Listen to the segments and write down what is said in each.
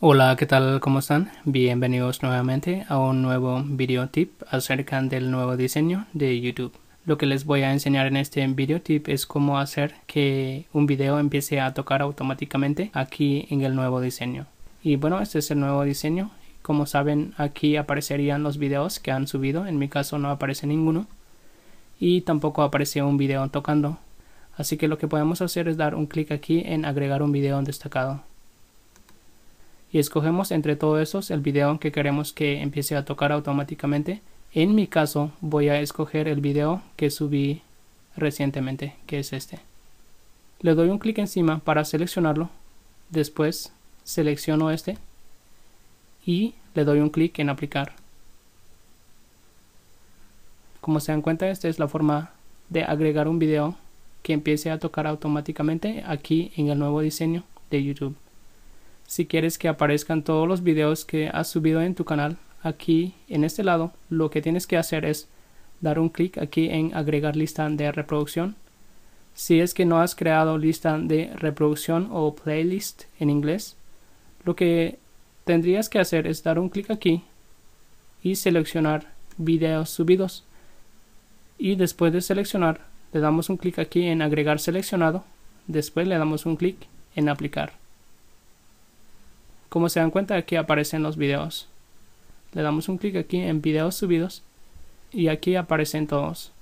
Hola, ¿qué tal? ¿Cómo están? Bienvenidos nuevamente a un nuevo video tip acerca del nuevo diseño de YouTube. Lo que les voy a enseñar en este video tip es cómo hacer que un video empiece a tocar automáticamente aquí en el nuevo diseño. Y bueno, este es el nuevo diseño. Como saben, aquí aparecerían los videos que han subido. En mi caso no aparece ninguno. Y tampoco aparece un video tocando. Así que lo que podemos hacer es dar un clic aquí en agregar un video destacado y escogemos entre todos esos el video que queremos que empiece a tocar automáticamente. En mi caso voy a escoger el video que subí recientemente, que es este. Le doy un clic encima para seleccionarlo, después selecciono este y le doy un clic en aplicar. Como se dan cuenta, esta es la forma de agregar un video que empiece a tocar automáticamente aquí en el nuevo diseño de YouTube. Si quieres que aparezcan todos los videos que has subido en tu canal, aquí en este lado, lo que tienes que hacer es dar un clic aquí en agregar lista de reproducción. Si es que no has creado lista de reproducción o playlist en inglés, lo que tendrías que hacer es dar un clic aquí y seleccionar videos subidos. Y después de seleccionar, le damos un clic aquí en agregar seleccionado. Después le damos un clic en aplicar. Como se dan cuenta aquí aparecen los videos. Le damos un clic aquí en videos subidos y aquí aparecen todos.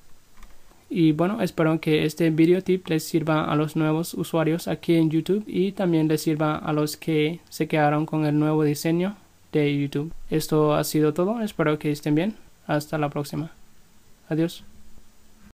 Y bueno, espero que este video tip les sirva a los nuevos usuarios aquí en YouTube y también les sirva a los que se quedaron con el nuevo diseño de YouTube. Esto ha sido todo, espero que estén bien. Hasta la próxima. Adiós.